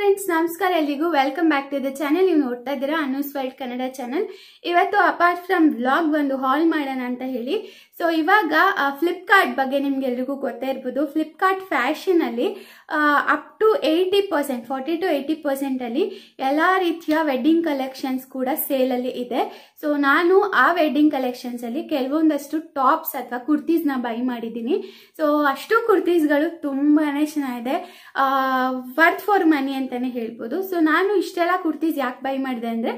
Friends ನಮಸ್ಕಾರ ಎಲ್ಲಿಗೂ welcome back to the channel ನೀವು ನೋಡ್ತಾ ಇದ್ದೀರಾ ಅನೂಸ್ ವರ್ಲ್ಡ್ ಕನ್ನಡ ಚಾನಲ್ ಇವತ್ತು ಅಪಾರ್ಟ್ ಫ್ರಮ್ ಬ್ಲಾಗ್ ಒಂದು ಹಾಲ್ ಮಾಡೋಣ ಅಂತ ಹೇಳಿ ಸೊ ಇವಾಗ ಫ್ಲಿಪ್ಕಾರ್ಟ್ ಬಗ್ಗೆ ನಿಮ್ಗೆ ಎಲ್ರಿಗೂ ಗೊತ್ತೇ ಇರ್ಬೋದು ಫ್ಲಿಪ್ಕಾರ್ಟ್ ಫ್ಯಾಷನ್ ಅಲ್ಲಿ up to eighty percent forty to eighty ಅಲ್ಲಿ ಎಲ್ಲ ರೀತಿಯ ವೆಡ್ಡಿಂಗ್ ಕಲೆಕ್ಷನ್ಸ್ ಕೂಡ ಸೇಲಲ್ಲಿ ಇದೆ ಸೊ ನಾನು ಆ ವೆಡ್ಡಿಂಗ್ ಅಲ್ಲಿ ಕೆಲವೊಂದಷ್ಟು ಟಾಪ್ಸ್ ಅಥವಾ ಕುರ್ತೀಸ್ನ ಬೈ ಮಾಡಿದ್ದೀನಿ ಸೊ ಅಷ್ಟು ಕುರ್ತೀಸ್ಗಳು ತುಂಬಾ ಚೆನ್ನಾಗಿದೆ ವರ್ತ್ ಫಾರ್ ಮನಿ ಅಂತಾನೆ ಹೇಳ್ಬೋದು ಸೊ ನಾನು ಇಷ್ಟೆಲ್ಲ ಕುರ್ತೀಸ್ ಯಾಕೆ ಬೈ ಮಾಡಿದೆ ಅಂದರೆ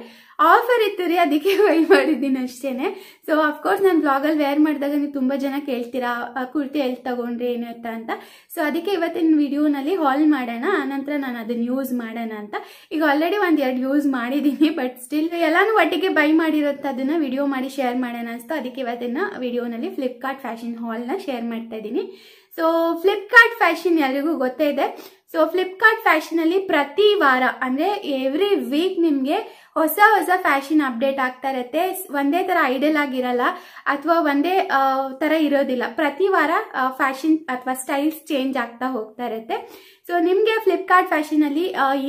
ಆಫರ್ ಇತ್ತು ರೀ ಅದಕ್ಕೆ ವೈ ಮಾಡಿದ್ದೀನಿ ಅಷ್ಟೇನೆ ಸೊ ಅಫ್ಕೋರ್ಸ್ ನಾನು ಬ್ಲಾಗಲ್ಲಿ ವೇರ್ ಮಾಡಿದಾಗ ನೀವು ತುಂಬ ಜನ ಕೇಳ್ತೀರಾ ಕುರ್ತಿ ಎಲ್ಲಿ ತಗೊಂಡ್ರಿ ಏನು ಅಂತ ಅಂತ ಸೊ ಅದಕ್ಕೆ ಇವತ್ತಿನ ವಿಡಿಯೋನಲ್ಲಿ ಹಾಲ್ ಮಾಡೋಣ ಆನಂತರ ನಾನು ಅದನ್ನು ಯೂಸ್ ಮಾಡೋಣ ಅಂತ ಈಗ ಆಲ್ರೆಡಿ ಒಂದು ಎರಡು ಯೂಸ್ ಮಾಡಿದ್ದೀನಿ ಬಟ್ ಸ್ಟಿಲ್ ಎಲ್ಲಾನು ಒಟ್ಟಿಗೆ ಬೈ ಅದನ್ನು ವಿಡಿಯೋ ಮಾಡಿ ಶೇರ್ ಮಾಡೋಣ ಅನಿಸ್ತು ಅದಕ್ಕೆ ಇವತ್ತಿನ ವಿಡಿಯೋನಲ್ಲಿ ಫ್ಲಿಪ್ಕಾರ್ಟ್ ಫ್ಯಾಷನ್ ಹಾಲ್ನ ಶೇರ್ ಮಾಡ್ತಾ ಇದ್ದೀನಿ ಸೊ ಫ್ಲಿಪ್ಕಾರ್ಟ್ ಫ್ಯಾಷನ್ ಎಲ್ರಿಗೂ ಗೊತ್ತೇ ಇದೆ ಸೊ ಫ್ಲಿಪ್ಕಾರ್ಟ್ ಫ್ಯಾಷನ್ ಅಲ್ಲಿ ಪ್ರತಿ ವಾರ ಅಂದ್ರೆ ಎವ್ರಿ ವೀಕ್ ನಿಮ್ಗೆ ಹೊಸ ಹೊಸ ಫ್ಯಾಷನ್ ಅಪ್ಡೇಟ್ ಆಗ್ತಾ ಇರತ್ತೆ ಒಂದೇ ತರ ಐಡಲ್ ಆಗಿರಲ್ಲ ಅಥವಾ ಒಂದೇ ತರ ಇರೋದಿಲ್ಲ ಪ್ರತಿ ವಾರ ಫ್ಯಾಷನ್ ಅಥವಾ ಸ್ಟೈಲ್ಸ್ ಚೇಂಜ್ ಆಗ್ತಾ ಹೋಗ್ತಾ ಇರತ್ತೆ ಸೊ ನಿಮ್ಗೆ ಫ್ಲಿಪ್ಕಾರ್ಟ್ ಫ್ಯಾಷನ್ ಅಲ್ಲಿ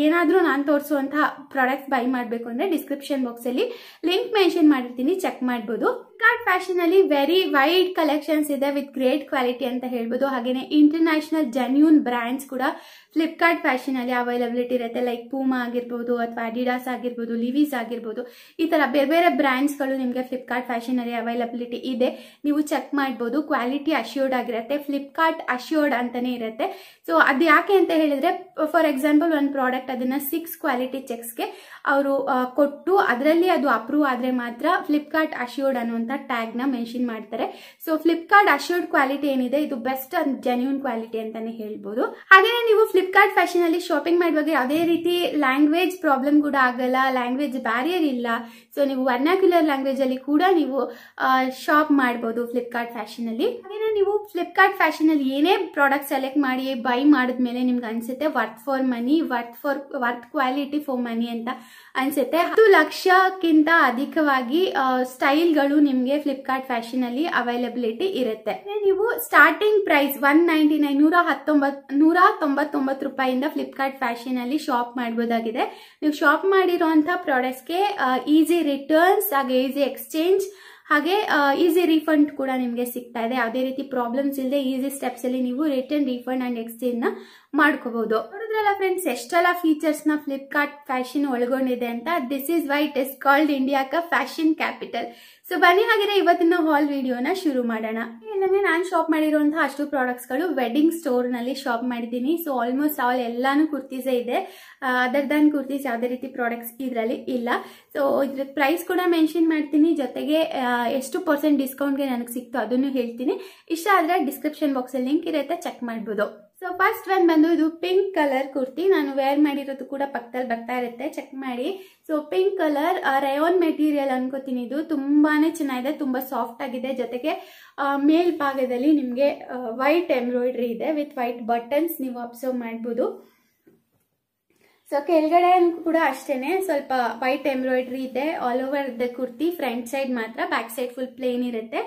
ಏನಾದರೂ ನಾನು ತೋರಿಸುವಂತಹ ಪ್ರಾಡಕ್ಟ್ ಬೈ ಮಾಡಬೇಕು ಅಂದ್ರೆ ಡಿಸ್ಕ್ರಿಪ್ಷನ್ ಬಾಕ್ಸ್ ಅಲ್ಲಿ ಲಿಂಕ್ ಮೆನ್ಷನ್ ಮಾಡಿರ್ತೀನಿ ಚೆಕ್ ಮಾಡ್ಬೋದು ಫ್ಲಿಪ್ಕಾರ್ಟ್ ಫ್ಯಾಷನ್ ಅಲ್ಲಿ ವೆರಿ ವೈಡ್ ಕಲೆಕ್ಷನ್ಸ್ ಇದೆ ವಿತ್ ಗ್ರೇಟ್ ಕ್ವಾಲಿಟಿ ಅಂತ ಹೇಳ್ಬೋದು ಹಾಗೇನೆ ಇಂಟರ್ನ್ಯಾಷನಲ್ ಜೆನ್ಯೂನ್ ಬ್ರ್ಯಾಂಡ್ಸ್ ಕೂಡ ಫ್ಲಿಪ್ಕಾರ್ಟ್ ಫ್ಯಾಷನ್ ಅಲ್ಲಿ ಅವೈಲಬಿಲಿಟಿ ಇರುತ್ತೆ ಲೈಕ್ ಪೂಮಾ ಆಗಿರ್ಬೋದು ಅಥವಾ ಅಡಿಡಾಸ್ ಆಗಿರ್ಬೋದು ಲಿವೀಸ್ ಆಗಿರ್ಬೋದು ಈ ತರ ಬೇರೆ ಬೇರೆ ಬ್ರ್ಯಾಂಡ್ಸ್ ಗಳು ನಿಮಗೆ ಫ್ಲಿಪ್ಕಾರ್ಟ್ ಫ್ಯಾಷನ್ ಅಲ್ಲಿ ಅವೈಲಬಿಲಿಟಿ ಇದೆ ನೀವು ಚೆಕ್ ಮಾಡ್ಬೋದು ಕ್ವಾಲಿಟಿ ಅಶ್ಯೂರ್ಡ್ ಆಗಿರುತ್ತೆ ಫ್ಲಿಪ್ಕಾರ್ಟ್ ಅಶ್ಯೂರ್ಡ್ ಅಂತಾನೆ ಇರುತ್ತೆ ಸೊ ಅದು ಯಾಕೆ ಅಂತ ಹೇಳಿದ್ರೆ ಫಾರ್ ಎಕ್ಸಾಂಪಲ್ ಒಂದು ಪ್ರಾಡಕ್ಟ್ ಅದನ್ನ ಸಿಕ್ಸ್ ಕ್ವಾಲಿಟಿ ಚೆಕ್ಸ್ಗೆ ಅವರು ಕೊಟ್ಟು ಅದರಲ್ಲಿ ಅದು ಅಪ್ರೂವ್ ಆದ್ರೆ ಮಾತ್ರ ಫ್ಲಿಪ್ಕಾರ್ಟ್ ಅಶ್ಯೂರ್ಡ್ ಅನ್ನುವಂತ ಟ್ಯಾಗ್ ನ ಮೆನ್ಷನ್ ಮಾಡ್ತಾರೆ ಸೊ ಫ್ಲಿಪ್ಕಾರ್ಟ್ ಅಶ್ಯೂರ್ಡ್ ಕ್ವಾಲಿಟಿ ಏನಿದೆ ಇದು ಬೆಸ್ಟ್ ಅಂಡ್ ಜೆನ್ಯೂನ್ ಕ್ವಾಲಿಟಿ ಅಂತಾನೆ ಹೇಳ್ಬೋದು ಹಾಗೆ ನೀವು ಫ್ಲಿಪ್ಕಾರ್ಟ್ ಫ್ಯಾಷನ್ ಅಲ್ಲಿ ಶಾಪಿಂಗ್ ಮಾಡುವಾಗ ಯಾವುದೇ ರೀತಿ ಲ್ಯಾಂಗ್ವೇಜ್ ಪ್ರಾಬ್ಲಮ್ ಕೂಡ ಆಗಲ್ಲ ಲ್ಯಾಂಗ್ವೇಜ್ ಬ್ಯಾರಿಯರ್ ಇಲ್ಲ ಸೊ ನೀವು ವರ್ನಾಕ್ಯುಲರ್ ಲ್ಯಾಂಗ್ವೇಜ್ ಅಲ್ಲಿ ಕೂಡ ನೀವು ಶಾಪ್ ಮಾಡಬಹುದು ಫ್ಲಿಪ್ಕಾರ್ಟ್ ಫ್ಯಾಷನ್ ಅಲ್ಲಿ ಹಾಗೇನೆ ನೀವು ಫ್ಲಿಪ್ಕಾರ್ಟ್ ಫ್ಯಾಷನ್ ಅಲ್ಲಿ ಏನೇ ಪ್ರಾಡಕ್ಟ್ ಸೆಲೆಕ್ಟ್ ಮಾಡಿ ಬೈ ಮಾಡಿದ್ಮೇಲೆ ನಿಮ್ಗೆ ಅನ್ಸುತ್ತೆ worth for money worth for worth quality for money ಅಂತ ಅನ್ಸುತ್ತೆ ಹತ್ತು ಲಕ್ಷಕ್ಕಿಂತ ಅಧಿಕವಾಗಿ ಸ್ಟೈಲ್ಗಳು ನಿಮಗೆ ಫ್ಲಿಪ್ಕಾರ್ಟ್ ಫ್ಯಾಷನ್ ಅಲ್ಲಿ ಅವೈಲಬಿಲಿಟಿ ಇರುತ್ತೆ ನೀವು starting price one ninety nine ನೂರ ಹತ್ತೊಂಬತ್ ನೂರ ತೊಂಬತ್ತೊಂಬತ್ತು ರೂಪಾಯಿಂದ ಫ್ಲಿಪ್ಕಾರ್ಟ್ ಫ್ಯಾಷನ್ ಅಲ್ಲಿ ಶಾಪ್ ಮಾಡಬಹುದಾಗಿದೆ ನೀವು ಶಾಪ್ ಮಾಡಿರುವಂತಹ ಪ್ರಾಡಕ್ಟ್ಸ್ಗೆ ಈಸಿ ರಿಟರ್ನ್ಸ್ ಹಾಗೆ ಈಸಿ ಎಕ್ಸ್ಚೇಂಜ್ ಹಾಗೆ ಈಸಿ ರೀಫಂಡ್ ಕೂಡ ನಿಮಗೆ ಸಿಗ್ತಾ ಇದೆ ಯಾವುದೇ ರೀತಿ ಪ್ರಾಬ್ಲಮ್ಸ್ ಇಲ್ಲದೆ ಈಸಿ ಅಲ್ಲಿ ನೀವು ರಿಟರ್ನ್ ರೀಫಂಡ್ ಎಕ್ಸ್ಚೇಂಜ್ ನ ಮಾಡ್ಕೋಬಹುದು ನೋಡಿದ್ರಲ್ಲ ಫ್ರೆಂಡ್ಸ್ ಎಷ್ಟೆಲ್ಲ ಫೀಚರ್ಸ್ನ ಫ್ಲಿಪ್ಕಾರ್ಟ್ ಫ್ಯಾಷನ್ ಒಳಗೊಂಡಿದೆ ಅಂತ this is why it is called India ಕ ಫ್ಯಾಷನ್ ಕ್ಯಾಪಿಟಲ್ ಸೊ ಬನ್ನಿ ಹಾಗಿದ್ರೆ ಇವತ್ತಿನ ಹಾಲ್ ವಿಡಿಯೋನ ಶುರು ಮಾಡೋಣ ಏನಂದ್ರೆ ನಾನು ಶಾಪ್ ಮಾಡಿರುವಂತಹ ಅಷ್ಟು ಪ್ರಾಡಕ್ಟ್ಸ್ಗಳು ವೆಡ್ಡಿಂಗ್ ನಲ್ಲಿ ಶಾಪ್ ಮಾಡಿದ್ದೀನಿ ಸೊ ಆಲ್ಮೋಸ್ಟ್ ಆಲ್ ಎಲ್ಲಾನು ಕುರ್ತೀಸೇ ಇದೆ ಅದರ್ ದನ್ ಕುರ್ತೀಸ್ ಯಾವುದೇ ರೀತಿ ಪ್ರಾಡಕ್ಟ್ಸ್ ಇದರಲ್ಲಿ ಇಲ್ಲ ಸೊ ಇದ್ರ ಪ್ರೈಸ್ ಕೂಡ ಮೆನ್ಷನ್ ಮಾಡ್ತೀನಿ ಜೊತೆಗೆ ಎಷ್ಟು ಪರ್ಸೆಂಟ್ ಡಿಸ್ಕೌಂಟ್ಗೆ ನನಗೆ ಸಿಕ್ತು ಅದನ್ನು ಹೇಳ್ತೀನಿ ಇಷ್ಟ ಆದರೆ ಡಿಸ್ಕ್ರಿಪ್ಷನ್ ಅಲ್ಲಿ ಲಿಂಕ್ ಇರುತ್ತೆ ಚೆಕ್ ಮಾಡ್ಬೋದು ಸೊ ಫಸ್ಟ್ ಒಂದು ಬಂದು ಇದು ಪಿಂಕ್ ಕಲರ್ ಕುರ್ತಿ ನಾನು ವೇರ್ ಮಾಡಿರೋದು ಕೂಡ ಪಕ್ಕದಲ್ಲಿ ಬರ್ತಾ ಇರುತ್ತೆ ಚೆಕ್ ಮಾಡಿ so pink colour rayon material ಅನ್ಕೋತೀನಿ ಇದು ತುಂಬಾನೇ ಚೆನ್ನಾಗಿದೆ ತುಂಬಾ ಸಾಫ್ಟ್ ಆಗಿದೆ ಜೊತೆಗೆ ಮೇಲ್ಭಾಗದಲ್ಲಿ ನಿಮಗೆ ವೈಟ್ ಎಂಬ್ರಾಯ್ಡ್ರಿ ಇದೆ ವಿತ್ ವೈಟ್ ಬಟನ್ಸ್ ನೀವು ಅಬ್ಸರ್ವ್ ಮಾಡ್ಬೋದು ಸೊ ಕೆಳಗಡೆ ಕೂಡ ಅಷ್ಟೇನೆ ಸ್ವಲ್ಪ ವೈಟ್ ಎಂಬ್ರಾಯ್ಡ್ರಿ ಇದೆ all over the kurti front side ಮಾತ್ರ ಬ್ಯಾಕ್ ಸೈಡ್ ಫುಲ್ ಪ್ಲೇನ್ ಇರುತ್ತೆ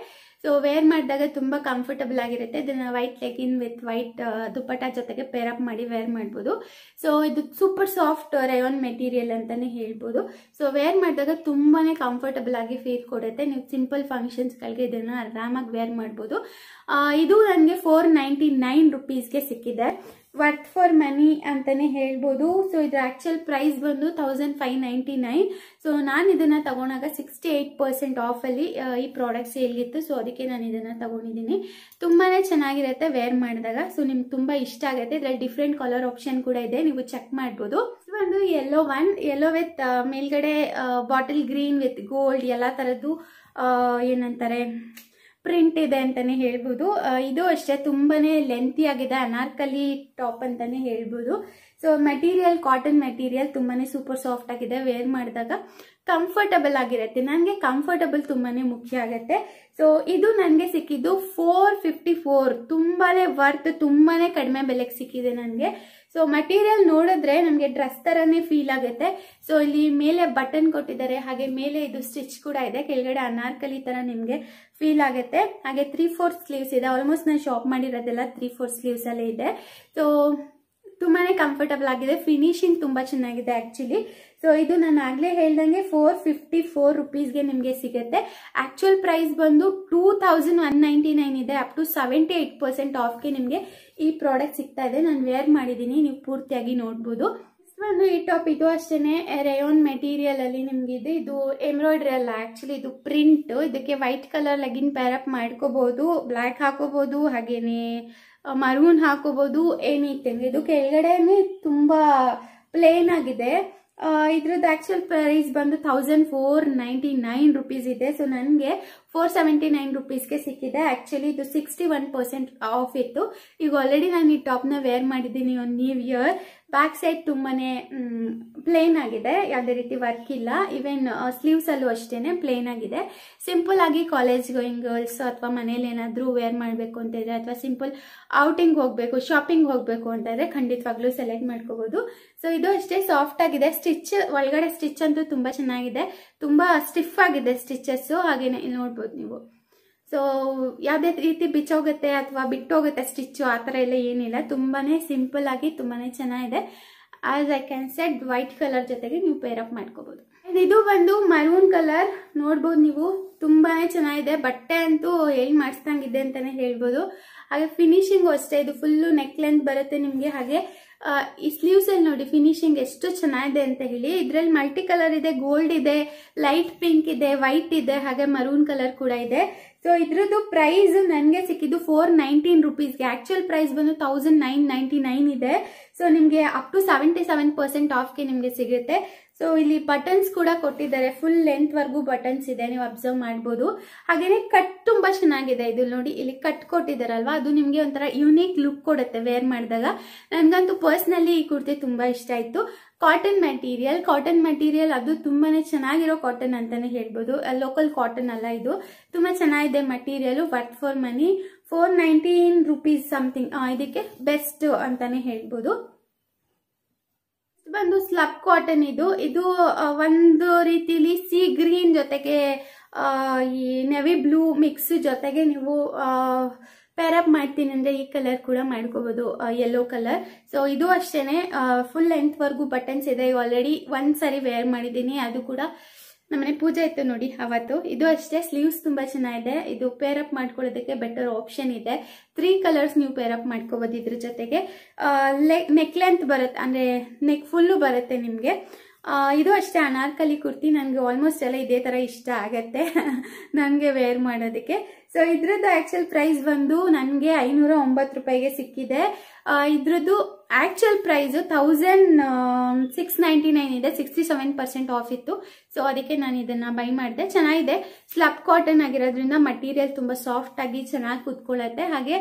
ಸೊ ವೇರ್ ಮಾಡಿದಾಗ ತುಂಬ ಕಂಫರ್ಟಬಲ್ ಆಗಿರುತ್ತೆ ಇದನ್ನ white legging with white dupatta ಜೊತೆಗೆ ಪೇರಪ್ ಮಾಡಿ ವೇರ್ ಮಾಡ್ಬೋದು ಸೊ ಇದು ಸೂಪರ್ ಸಾಫ್ಟ್ ರಯೋನ್ ಮೆಟೀರಿಯಲ್ ಅಂತಾನೆ ಹೇಳ್ಬೋದು ಸೊ ವೇರ್ ಮಾಡಿದಾಗ ತುಂಬಾ ಕಂಫರ್ಟಬಲ್ ಆಗಿ ಫೀಲ್ ಕೊಡುತ್ತೆ ನೀವು ಸಿಂಪಲ್ ಫಂಕ್ಷನ್ಸ್ಗಳಿಗೆ ಇದನ್ನು ಆರಾಮಾಗಿ ವೇರ್ ಮಾಡ್ಬೋದು ಇದು ನನಗೆ ಫೋರ್ ನೈಂಟಿ ನೈನ್ ರುಪೀಸ್ಗೆ ಸಿಕ್ಕಿದೆ ವರ್ತ್ ಫಾರ್ ಮನಿ ಅಂತಾನೆ ಹೇಳ್ಬೋದು ಸೊ ಇದ್ರ ಆಕ್ಚುಯಲ್ ಪ್ರೈಸ್ ಬಂದು thousand five ninety nine so ನಾನು ಇದನ್ನ ತಗೊಂಡಾಗ ಸಿಕ್ಸ್ಟಿ ಏಟ್ ಪರ್ಸೆಂಟ್ ಆಫ್ ಅಲ್ಲಿ ಈ ಪ್ರಾಡಕ್ಟ್ ಸೇಲ್ ಸೊ ಅದಕ್ಕೆ ನಾನು ಇದನ್ನ ತಗೊಂಡಿದ್ದೀನಿ ತುಂಬಾನೇ ಚೆನ್ನಾಗಿರುತ್ತೆ ವೇರ್ ಮಾಡಿದಾಗ ಸೊ ನಿಮ್ಗೆ ತುಂಬಾ ಇಷ್ಟ ಆಗುತ್ತೆ ಇದ್ರಲ್ಲಿ ಡಿಫ್ರೆಂಟ್ ಕಲರ್ ಆಪ್ಷನ್ ಕೂಡ ಇದೆ ನೀವು ಚೆಕ್ ಮಾಡ್ಬೋದು ಒಂದು ಯೆಲ್ಲೋ ಒನ್ ಯೆಲ್ಲೋ ವಿತ್ ಮೇಲ್ಗಡೆ ಬಾಟಲ್ ಗ್ರೀನ್ ವಿತ್ ಗೋಲ್ಡ್ ಎಲ್ಲ ತರದ್ದು ಏನಂತಾರೆ ಪ್ರಿಂಟ್ ಇದೆ ಅಂತಾನೆ ಹೇಳ್ಬೋದು ಇದು ಅಷ್ಟೇ ತುಂಬಾನೇ ಲೆಂತಿ ಆಗಿದೆ ಅನಾರ್ಕಲಿ ಟಾಪ್ ಅಂತಾನೆ ಹೇಳ್ಬೋದು ಸೊ ಮೆಟೀರಿಯಲ್ ಕಾಟನ್ ಮೆಟೀರಿಯಲ್ ತುಂಬಾನೇ ಸೂಪರ್ ಸಾಫ್ಟ್ ಆಗಿದೆ ವೇರ್ ಮಾಡಿದಾಗ ಕಂಫರ್ಟಬಲ್ ಆಗಿರುತ್ತೆ ನನಗೆ ಕಂಫರ್ಟಬಲ್ ತುಂಬಾನೇ ಮುಖ್ಯ ಆಗುತ್ತೆ ಸೊ ಇದು ನನಗೆ ಸಿಕ್ಕಿದ್ದು ಫೋರ್ ಫಿಫ್ಟಿ ಫೋರ್ ತುಂಬಾನೇ ವರ್ತ್ ತುಂಬಾನೇ ಕಡಿಮೆ ಬೆಲೆಗೆ ಸಿಕ್ಕಿದೆ ನನಗೆ ಸೊ ಮಟೀರಿಯಲ್ ನೋಡಿದ್ರೆ ನಮಗೆ ಡ್ರೆಸ್ ತರನೇ ಫೀಲ್ ಆಗುತ್ತೆ ಸೊ ಇಲ್ಲಿ ಮೇಲೆ ಬಟನ್ ಕೊಟ್ಟಿದ್ದಾರೆ ಹಾಗೆ ಮೇಲೆ ಇದು ಸ್ಟಿಚ್ ಕೂಡ ಇದೆ ಕೆಳಗಡೆ ಅನಾರ್ಕಲಿ ತರ ನಿಮಗೆ ಫೀಲ್ ಆಗುತ್ತೆ ಹಾಗೆ ತ್ರೀ ಫೋರ್ ಸ್ಲೀವ್ಸ್ ಇದೆ ಆಲ್ಮೋಸ್ಟ್ ನಾನು ಶಾಪ್ ಮಾಡಿರೋದೆಲ್ಲ ತ್ರೀ ಫೋರ್ ಸ್ಲೀವ್ಸ್ ಅಲ್ಲೇ ಇದೆ ಸೊ ತುಂಬಾನೇ ಕಂಫರ್ಟಬಲ್ ಆಗಿದೆ ಫಿನಿಶಿಂಗ್ ತುಂಬಾ ಚೆನ್ನಾಗಿದೆ ಆಕ್ಚುಲಿ ಸೊ ಇದು ನಾನು ಆಗ್ಲೇ ಹೇಳ್ದಂಗೆ ಫೋರ್ ಫಿಫ್ಟಿ ಫೋರ್ ರುಪೀಸ್ಗೆ ನಿಮಗೆ ಸಿಗುತ್ತೆ ಆಕ್ಚುಯಲ್ ಪ್ರೈಸ್ ಬಂದು two thousand one ninety nine ಇದೆ up to seventy eight percent ಆಫ್ಗೆ ನಿಮಗೆ ಈ ಪ್ರಾಡಕ್ಟ್ ಸಿಗ್ತಾ ಇದೆ ನಾನು ವೇರ್ ಮಾಡಿದೀನಿ ನೀವು ಪೂರ್ತಿಯಾಗಿ ನೋಡ್ಬೋದು ಒಂದು ಈ ಟಾಪ್ ಇದು ಅಷ್ಟೇನೆ ರೇಯೋನ್ ಮೆಟೀರಿಯಲ್ ಅಲ್ಲಿ ನಿಮ್ಗೆ ಇದೆ ಇದು ಎಂಬ್ರಾಯ್ಡ್ರಿ ಅಲ್ಲ ಆಕ್ಚುಲಿ ಇದು ಪ್ರಿಂಟ್ ಇದಕ್ಕೆ ವೈಟ್ ಕಲರ್ ಲೆಗಿನ್ ಪ್ಯಾರಪ್ ಮಾಡ್ಕೋಬಹುದು ಬ್ಲ್ಯಾಕ್ ಹಾಕೋಬಹುದು ಹಾಗೇನೆ ಮರೂನ್ ಹಾಕೋಬಹುದು ಏನೈತೆ ಅಂದ್ರೆ ಇದು ಕೆಳಗಡೆ ತುಂಬಾ ಪ್ಲೇನ್ ಆಗಿದೆ ಇದ್ರದ್ದು ಆಕ್ಚುಯಲ್ ಪ್ರೈಸ್ ಬಂದು thousand four ninety nine rupees ಇದೆ ಸೊ ನನಗೆ ಫೋರ್ ಸೆವೆಂಟಿ ನೈನ್ ರುಪೀಸ್ಗೆ ಸಿಕ್ಕಿದೆ ಆಕ್ಚುಲಿ ಇದು ಸಿಕ್ಸ್ಟಿ ಒನ್ ಪರ್ಸೆಂಟ್ ಆಫ್ ಇತ್ತು ಈಗ ಆಲ್ರೆಡಿ ನಾನು ಈ ಟಾಪ್ನ ವೇರ್ ಮಾಡಿದ್ದೀನಿ ಒಂದು ನ್ಯೂ ಇಯರ್ ಬ್ಯಾಕ್ ಸೈಡ್ ತುಂಬಾನೇ ಪ್ಲೇನ್ ಆಗಿದೆ ಯಾವುದೇ ರೀತಿ ವರ್ಕ್ ಇಲ್ಲ ಸ್ಲೀವ್ಸ್ ಅಲ್ಲೂ ಅಷ್ಟೇನೆ ಪ್ಲೇನ್ ಆಗಿದೆ ಸಿಂಪಲ್ ಆಗಿ ಕಾಲೇಜ್ ಗೋಯಿಂಗ್ ಗರ್ಲ್ಸ್ ಅಥವಾ ಮನೇಲಿ ಏನಾದರೂ ವೇರ್ ಮಾಡಬೇಕು ಅಂತ ಇದ್ರೆ ಅಥವಾ ಸಿಂಪಲ್ ಔಟಿಂಗ್ ಹೋಗ್ಬೇಕು ಶಾಪಿಂಗ್ ಹೋಗ್ಬೇಕು ಅಂತ ಇದ್ರೆ ಖಂಡಿತವಾಗ್ಲೂ ಸೆಲೆಕ್ಟ್ ಮಾಡ್ಕೋಬಹುದು ಸೊ ಇದು ಅಷ್ಟೇ ಸಾಫ್ಟ್ ಆಗಿದೆ ಸ್ಟಿಚ್ ಒಳಗಡೆ ಸ್ಟಿಚ್ ಅಂತೂ ತುಂಬಾ ಚೆನ್ನಾಗಿದೆ ತುಂಬಾ ಸ್ಟಿಫ್ ಆಗಿದೆ ಸ್ಟಿಚಸ್ ಹಾಗೇನೆ ಇಲ್ಲಿ ನೋಡ್ಬೋದು ನೀವು ಸೊ ಯಾವ್ದೇ ರೀತಿ ಬಿಚ್ಚೋಗುತ್ತೆ ಅಥವಾ ಬಿಟ್ಟೋಗುತ್ತೆ ಸ್ಟಿಚ್ ಆ ಥರ ಎಲ್ಲ ಏನಿಲ್ಲ ತುಂಬಾನೇ ಸಿಂಪಲ್ ಆಗಿ ತುಂಬಾನೇ ಚೆನ್ನಾಗಿದೆ as I can set white colour ಜೊತೆಗೆ ನೀವು ಪೇರ್ ಅಪ್ ಮಾಡ್ಕೋಬಹುದು ಇದು ಬಂದು ಮರೂನ್ ಕಲರ್ ನೋಡ್ಬೋದು ನೀವು ತುಂಬಾನೇ ಚೆನ್ನಾಗಿದೆ ಬಟ್ಟೆ ಅಂತೂ ಹೆಂಗ್ ಮಾಡಿಸ್ದಂಗಿದೆ ಅಂತಾನೆ ಹೇಳ್ಬೋದು ಹಾಗೆ ಫಿನಿಶಿಂಗು ಅಷ್ಟೇ ಇದು ಫುಲ್ಲು ನೆಕ್ ಲೆಂತ್ ಬರುತ್ತೆ ನಿಮಗೆ ಹಾಗೆ ಈ ಸ್ಲೀವ್ಸ್ ಅಲ್ಲಿ ನೋಡಿ ಫಿನಿಶಿಂಗ್ ಎಷ್ಟು ಚೆನ್ನಾಗಿದೆ ಅಂತ ಹೇಳಿ ಇದ್ರಲ್ಲಿ ಮಲ್ಟಿ ಕಲರ್ ಇದೆ ಗೋಲ್ಡ್ ಇದೆ ಲೈಟ್ ಪಿಂಕ್ ಇದೆ ವೈಟ್ ಇದೆ ಹಾಗೆ ಮರೂನ್ ಕಲರ್ ಕೂಡ ಇದೆ ಸೊ ಇದ್ರದ್ದು ಪ್ರೈಸ್ ನನಗೆ ಸಿಕ್ಕಿದ್ದು ಫೋರ್ ನೈನ್ಟೀನ್ ರುಪೀಸ್ಗೆ ಆಕ್ಚುಯಲ್ ಪ್ರೈಸ್ ಬಂದು ತೌಸಂಡ್ ನೈನ್ ನೈಂಟಿ ನೈನ್ ಇದೆ ಸೊ ನಿಮಗೆ up to seventy seven percent ಆಫ್ಗೆ ನಿಮಗೆ ಸಿಗುತ್ತೆ ಸೊ ಇಲ್ಲಿ ಬಟನ್ಸ್ ಕೂಡ ಕೊಟ್ಟಿದ್ದಾರೆ ಫುಲ್ ಲೆಂತ್ ವರ್ಗೂ ಬಟನ್ಸ್ ಇದೆ ನೀವು ಅಬ್ಸರ್ವ್ ಮಾಡಬಹುದು ಹಾಗೇನೆ ಕಟ್ ತುಂಬಾ ಚೆನ್ನಾಗಿದೆ ಇದು ನೋಡಿ ಇಲ್ಲಿ ಕಟ್ ಕೊಟ್ಟಿದ್ದಾರಲ್ವಾ ಅದು ನಿಮಗೆ ಒಂಥರ ಯುನೀಕ್ ಲುಕ್ ಕೊಡುತ್ತೆ ವೇರ್ ಮಾಡಿದಾಗ ನನ್ಗಂತೂ ಪರ್ಸ್ನಲಿ ಈ ಕುರ್ತಿ ತುಂಬಾ ಇಷ್ಟ ಆಯ್ತು ಕಾಟನ್ ಮೆಟೀರಿಯಲ್ ಕಾಟನ್ ಮೆಟೀರಿಯಲ್ ಅದು ತುಂಬಾನೇ ಚೆನ್ನಾಗಿರೋ ಕಾಟನ್ ಅಂತಾನೆ ಹೇಳ್ಬೋದು ಲೋಕಲ್ ಕಾಟನ್ ಅಲ್ಲ ಇದು ತುಂಬಾ ಚೆನ್ನಾಗಿದೆ material worth for money four nineteen rupees something ಇದಕ್ಕೆ ಬೆಸ್ಟ್ ಅಂತಾನೆ ಹೇಳ್ಬೋದು ಬಂದು ಸ್ಲಬ್ ಕಾಟನ್ ಇದು ಇದು ಒಂದು ರೀತಿಲಿ ಸಿ ಗ್ರೀನ್ ಜೊತೆಗೆ ಈ ನೆವಿ ಬ್ಲೂ ಮಿಕ್ಸ್ ಜೊತೆಗೆ ನೀವು ಪ್ಯಾರಪ್ ಮಾಡ್ತೀನಿ ಅಂದರೆ ಈ ಕಲರ್ ಕೂಡ ಮಾಡ್ಕೋಬೋದು ಯೆಲ್ಲೋ ಕಲರ್ ಸೊ ಇದು ಅಷ್ಟೇ ಫುಲ್ ಲೆಂತ್ವರೆಗೂ ಬಟನ್ಸ್ ಇದೆ ಆಲ್ರೆಡಿ ಒಂದು ಸಾರಿ ವೇರ್ ಮಾಡಿದ್ದೀನಿ ಅದು ಕೂಡ ನಮ್ಮನೆ ಪೂಜೆ ಇತ್ತು ನೋಡಿ ಅವತ್ತು ಇದು ಅಷ್ಟೇ ಸ್ಲೀವ್ಸ್ ತುಂಬಾ ಚೆನ್ನಾಗಿದೆ ಇದು ಪೇರ್ ಅಪ್ ಮಾಡ್ಕೊಳ್ಳೋದಕ್ಕೆ ಬೆಟರ್ ಆಪ್ಷನ್ ಇದೆ ತ್ರೀ ಕಲರ್ಸ್ ನೀವು ಪೇರ್ ಅಪ್ ಮಾಡ್ಕೋಬಹುದು ಇದ್ರ ಜೊತೆಗೆ ನೆಕ್ ಲೆಂತ್ ಬರುತ್ತೆ ಅಂದ್ರೆ ನೆಕ್ ಫುಲ್ಲು ಬರುತ್ತೆ ನಿಮಗೆ ಇದು ಅಷ್ಟೇ ಅನಾರ್ಕಲಿ ಕುರ್ತಿ ನನಗೆ ಆಲ್ಮೋಸ್ಟ್ ಎಲ್ಲ ಇದೇ ಥರ ಇಷ್ಟ ಆಗತ್ತೆ ನನಗೆ ವೇರ್ ಮಾಡೋದಕ್ಕೆ ಸೊ ಇದ್ರದ್ದು ಆ್ಯಕ್ಚುಲ್ ಪ್ರೈಸ್ ಬಂದು ನನಗೆ ಐನೂರ ಒಂಬತ್ತು ರೂಪಾಯಿಗೆ ಸಿಕ್ಕಿದೆ ಇದ್ರದ್ದು actual price thousand six ninety nine ಇದೆ ಸಿಕ್ಸ್ಟಿ ಸೆವೆನ್ ಪರ್ಸೆಂಟ್ ಆಫ್ ಇತ್ತು ಸೊ ಅದಕ್ಕೆ ನಾನು ಇದನ್ನು ಬೈ ಮಾಡಿದೆ ಚೆನ್ನಾಗಿದೆ ಸ್ಲಬ್ ಕಾಟನ್ ಆಗಿರೋದ್ರಿಂದ ಮಟೀರಿಯಲ್ ತುಂಬ ಸಾಫ್ಟ್ ಆಗಿ ಚೆನ್ನಾಗಿ ಕೂತ್ಕೊಳ್ಳುತ್ತೆ ಹಾಗೆ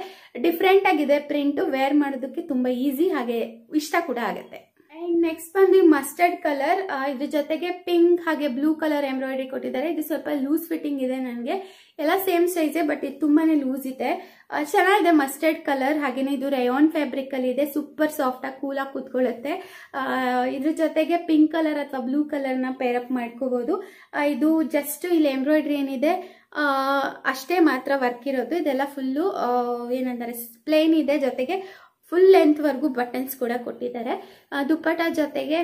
ಡಿಫ್ರೆಂಟ್ ಆಗಿದೆ ಪ್ರಿಂಟು ವೇರ್ ಮಾಡೋದಕ್ಕೆ ತುಂಬ ಈಸಿ ಹಾಗೆ ಇಷ್ಟ ಕೂಡ ಆಗುತ್ತೆ ನೆಕ್ಸ್ಟ್ ಬಂದು ಮಸ್ಟರ್ಡ್ ಕಲರ್ ಇದ್ರ ಜೊತೆಗೆ ಪಿಂಕ್ ಹಾಗೆ ಬ್ಲೂ ಕಲರ್ ಎಂಬ್ರಾಯ್ಡ್ರಿ ಕೊಟ್ಟಿದ್ದಾರೆ ಇದು ಸ್ವಲ್ಪ ಲೂಸ್ ಫಿಟ್ಟಿಂಗ್ ಇದೆ ನನಗೆ ಎಲ್ಲ ಸೇಮ್ ಸೈಜೆ ಬಟ್ ಇದು ತುಂಬಾನೇ ಲೂಸ್ ಇದೆ ಚೆನ್ನಾಗಿದೆ ಮಸ್ಟರ್ಡ್ ಕಲರ್ ಹಾಗೇನೆ ಇದು ರೇಯೋನ್ ಫ್ಯಾಬ್ರಿಕ್ ಅಲ್ಲಿ ಇದೆ ಸೂಪರ್ ಸಾಫ್ಟ್ ಆಗಿ ಕೂಲ್ ಆಗಿ ಕೂತ್ಕೊಳ್ಳುತ್ತೆ ಇದ್ರ ಜೊತೆಗೆ ಪಿಂಕ್ ಕಲರ್ ಅಥವಾ ಬ್ಲೂ ಕಲರ್ ನ ಪೇರಪ್ ಮಾಡ್ಕೋಬಹುದು ಇದು ಜಸ್ಟ್ ಇಲ್ಲಿ ಎಂಬ್ರಾಯ್ಡ್ರಿ ಏನಿದೆ ಅಷ್ಟೇ ಮಾತ್ರ ವರ್ಕ್ ಇರೋದು ಇದೆಲ್ಲ ಫುಲ್ಲು ಏನಂತಾರೆ ಪ್ಲೇನ್ ಇದೆ ಜೊತೆಗೆ ಫುಲ್ ಲೆಂತ್ವರೆಗೂ ಬಟನ್ಸ್ ಕೂಡ ಕೊಟ್ಟಿದ್ದಾರೆ ದುಪ್ಪಟ ಜೊತೆಗೆ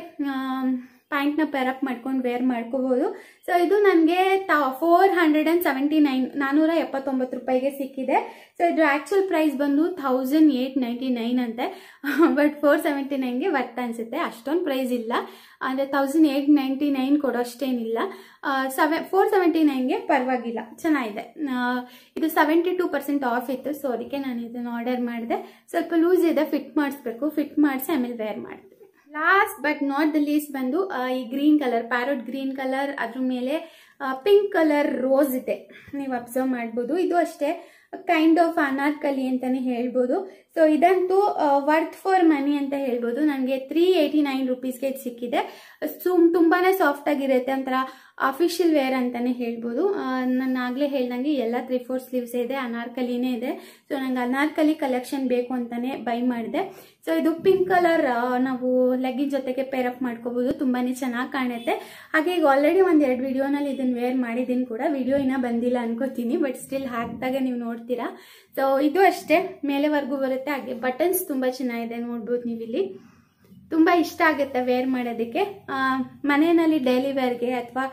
ಪ್ಯಾಂಟ್ನ ಪೆರಪ್ ಮಾಡ್ಕೊಂಡು ವೇರ್ ಮಾಡ್ಕೋಬಹುದು ಸೊ ಇದು ನನಗೆ ತ four hundred and seventy nine ನಾನ್ನೂರ ಎಪ್ಪತ್ತೊಂಬತ್ತು ರೂಪಾಯಿಗೆ ಸಿಕ್ಕಿದೆ ಸೊ ಇದು ಆ್ಯಕ್ಚುಲ್ ಪ್ರೈಸ್ ಬಂದು ಥೌಸಂಡ್ ಏಯ್ಟ್ ನೈಂಟಿ ನೈನ್ ಅಂತೆ ಬಟ್ ಫೋರ್ ಸೆವೆಂಟಿ ನೈನ್ಗೆ ವರ್ತ್ ಅನಿಸುತ್ತೆ ಅಷ್ಟೊಂದು ಪ್ರೈಸ್ ಇಲ್ಲ ಅಂದರೆ ತೌಸಂಡ್ ಏಯ್ಟ್ ನೈಂಟಿ ನೈನ್ ಕೊಡೋಷ್ಟೇನಿಲ್ಲ ಸೆವೆ ಫೋರ್ ಸೆವೆಂಟಿ ನೈನ್ಗೆ ಪರವಾಗಿಲ್ಲ ಚೆನ್ನಾಗಿದೆ ಇದು ಸೆವೆಂಟಿ ಟೂ ಪರ್ಸೆಂಟ್ ಆಫ್ ಇತ್ತು ಸೊ ಅದಕ್ಕೆ ನಾನು ಇದನ್ನು ಆರ್ಡರ್ ಮಾಡಿದೆ ಸ್ವಲ್ಪ ಲೂಸ್ ಇದೆ ಫಿಟ್ ಮಾಡಿಸ್ಬೇಕು ಫಿಟ್ ಮಾಡಿಸಿ ಆಮೇಲೆ ವೇರ್ ಮಾಡಿ last but not the least ಬಂದು ಈ green colour parrot green colour ಅದ್ರ ಮೇಲೆ ಪಿಂಕ್ ಕಲರ್ ರೋಸ್ ಇದೆ ನೀವು ಅಬ್ಸರ್ವ್ ಮಾಡ್ಬೋದು ಇದು ಅಷ್ಟೇ ಕೈಂಡ್ ಆಫ್ ಅನಾರ್ಕಲಿ ಅಂತಲೇ ಹೇಳ್ಬೋದು ಸೊ ಇದಂತೂ ವರ್ತ್ ಫಾರ್ ಮನಿ ಅಂತ ಹೇಳ್ಬೋದು ನನಗೆ ತ್ರೀ ಏಯ್ಟಿ ನೈನ್ ರುಪೀಸ್ಗೆ ಇದು ಸಿಕ್ಕಿದೆ ಸುಮ್ ತುಂಬಾ ಆಗಿರುತ್ತೆ ಒಂಥರ ಅಫಿಷಿಯಲ್ ವೇರ್ ಅಂತಲೇ ಹೇಳ್ಬೋದು ನಾನು ಆಗಲೇ ಹೇಳ್ದಂಗೆ ಎಲ್ಲ ತ್ರೀ ಫೋರ್ ಸ್ಲೀವ್ಸ್ ಇದೆ ಅನಾರ್ಕಲಿನೇ ಇದೆ ಸೊ ನಂಗೆ ಅನಾರ್ಕಲಿ ಕಲೆಕ್ಷನ್ ಬೇಕು ಅಂತಲೇ ಬೈ ಮಾಡಿದೆ ಸೊ ಇದು ಪಿಂಕ್ ಕಲರ್ ನಾವು ಲೆಗ್ಗಿನ್ ಜೊತೆಗೆ ಪೇರ್ ಅಪ್ ಮಾಡ್ಕೋಬೋದು ತುಂಬಾ ಚೆನ್ನಾಗಿ ಕಾಣುತ್ತೆ ಹಾಗೆ ಈಗ ಆಲ್ರೆಡಿ ಎರಡು ವಿಡಿಯೋನಲ್ಲಿ ಇದನ್ನು ವೇರ್ ಮಾಡಿದ್ದೀನಿ ಕೂಡ ವಿಡಿಯೋ ಇನ್ನೂ ಬಂದಿಲ್ಲ ಅನ್ಕೋತೀನಿ ಬಟ್ ಸ್ಟಿಲ್ ಹಾಕಿದಾಗ ನೀವು ನೋಡ್ತೀನಿ ನೋಡ್ತೀರಾ ಸೊ ಇದು ಅಷ್ಟೇ ಮೇಲೆವರೆಗೂ ಬರುತ್ತೆ ಹಾಗೆ ಬಟನ್ಸ್ ತುಂಬ ಚೆನ್ನಾಗಿದೆ ನೋಡ್ಬೋದು ನೀವಿಲ್ಲಿ ತುಂಬ ಇಷ್ಟ ಆಗುತ್ತೆ ವೇರ್ ಮಾಡೋದಕ್ಕೆ ಮನೆಯಲ್ಲಿ ಡೈಲಿ ವೇರ್ಗೆ ಅಥವಾ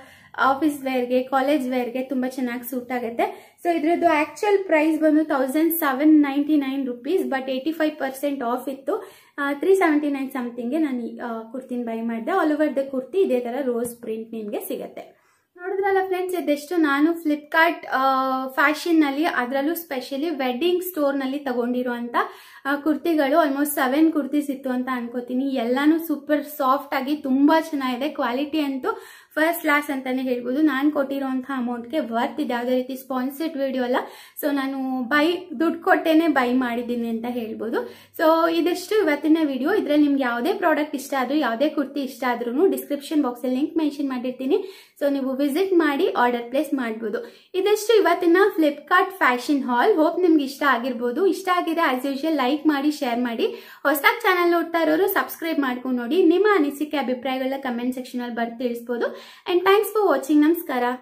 ಆಫೀಸ್ ವೇರ್ಗೆ ಕಾಲೇಜ್ ವೇರ್ಗೆ ತುಂಬ ಚೆನ್ನಾಗಿ ಸೂಟ್ ಆಗುತ್ತೆ ಸೊ ಇದ್ರದ್ದು ಆಕ್ಚುಯಲ್ ಪ್ರೈಸ್ ಬಂದು thousand seven ninety nine rupees but eighty five percent off ಇತ್ತು ತ್ರೀ ಸೆವೆಂಟಿ ನೈನ್ ಸಮಥಿಂಗ್ಗೆ ನಾನು ಕುರ್ತಿನ ಬೈ ಮಾಡಿದೆ ಆಲ್ ಓವರ್ ದ ಕುರ್ತಿ ಇದೇ ತರ ರೋಸ್ ಪ್ರಿಂಟ್ ನಿಮಗೆ ಸಿಗುತ್ತೆ ನೋಡಿದ್ರಲ್ಲ ಫ್ರೆಂಡ್ಸ್ ಇದೆಷ್ಟು ನಾನು ಫ್ಲಿಪ್ಕಾರ್ಟ್ ಫ್ಯಾಷನ್ ನಲ್ಲಿ ಅದರಲ್ಲೂ ಸ್ಪೆಷಲಿ ವೆಡ್ಡಿಂಗ್ ನಲ್ಲಿ ತಗೊಂಡಿರುವಂಥ ಕುರ್ತಿಗಳು ಆಲ್ಮೋಸ್ಟ್ ಸೆವೆನ್ ಕುರ್ತೀಸ್ ಇತ್ತು ಅಂತ ಅನ್ಕೋತೀನಿ ಎಲ್ಲಾನು ಸೂಪರ್ ಸಾಫ್ಟ್ ಆಗಿ ತುಂಬಾ ಚೆನ್ನಾಗಿದೆ ಕ್ವಾಲಿಟಿ ಅಂತೂ ಫಸ್ಟ್ ಕ್ಲಾಸ್ ಅಂತಾನೆ ಹೇಳ್ಬೋದು ನಾನು ಕೊಟ್ಟಿರೋಂಥ ಅಮೌಂಟ್ಗೆ ವರ್ತ್ ಇದೆ ಯಾವುದೇ ರೀತಿ ಸ್ಪಾನ್ಸರ್ಡ್ ವಿಡಿಯೋ ಅಲ್ಲ ಸೊ ನಾನು ಬೈ ದುಡ್ಡು ಕೊಟ್ಟೇನೆ ಬೈ ಮಾಡಿದ್ದೀನಿ ಅಂತ ಹೇಳ್ಬೋದು ಸೊ ಇದಿಷ್ಟು ಇವತ್ತಿನ ವಿಡಿಯೋ ಇದರಲ್ಲಿ ನಿಮ್ಗೆ ಯಾವುದೇ ಪ್ರಾಡಕ್ಟ್ ಇಷ್ಟ ಆದರೂ ಯಾವುದೇ ಕುರ್ತಿ ಇಷ್ಟ ಆದ್ರೂ ಡಿಸ್ಕ್ರಿಪ್ಷನ್ ಬಾಕ್ಸಲ್ಲಿ ಲಿಂಕ್ ಮೆನ್ಷನ್ ಮಾಡಿರ್ತೀನಿ ಸೊ ನೀವು ವಿಸಿಟ್ ಮಾಡಿ ಆರ್ಡರ್ ಪ್ಲೇಸ್ ಮಾಡ್ಬೋದು ಇದಷ್ಟು ಇವತ್ತಿನ ಫ್ಲಿಪ್ಕಾರ್ಟ್ ಫ್ಯಾಷನ್ ಹಾಲ್ ಹೋಪ್ ನಿಮ್ಗೆ ಇಷ್ಟ ಆಗಿರ್ಬೋದು ಇಷ್ಟ ಆಗಿದೆ ಆಸ್ ಯೂಶಲ್ ಲೈಕ್ ಮಾಡಿ ಶೇರ್ ಮಾಡಿ ಹೊಸದಾಗಿ ಚಾನಲ್ ನೋಡ್ತಾ ಇರೋರು ಸಬ್ಸ್ಕ್ರೈಬ್ ಮಾಡ್ಕೊಂಡು ನೋಡಿ ನಿಮ್ಮ ಅನಿಸಿಕೆ ಅಭಿಪ್ರಾಯಗಳನ್ನ ಕಮೆಂಟ್ ಸೆಕ್ಷನ್ ಅಲ್ಲಿ ಬರ್ತಿಳಿಸ್ಬೋದು ತಿಳಿಸ್ಬೋದು and thanks for watching. Namaskara.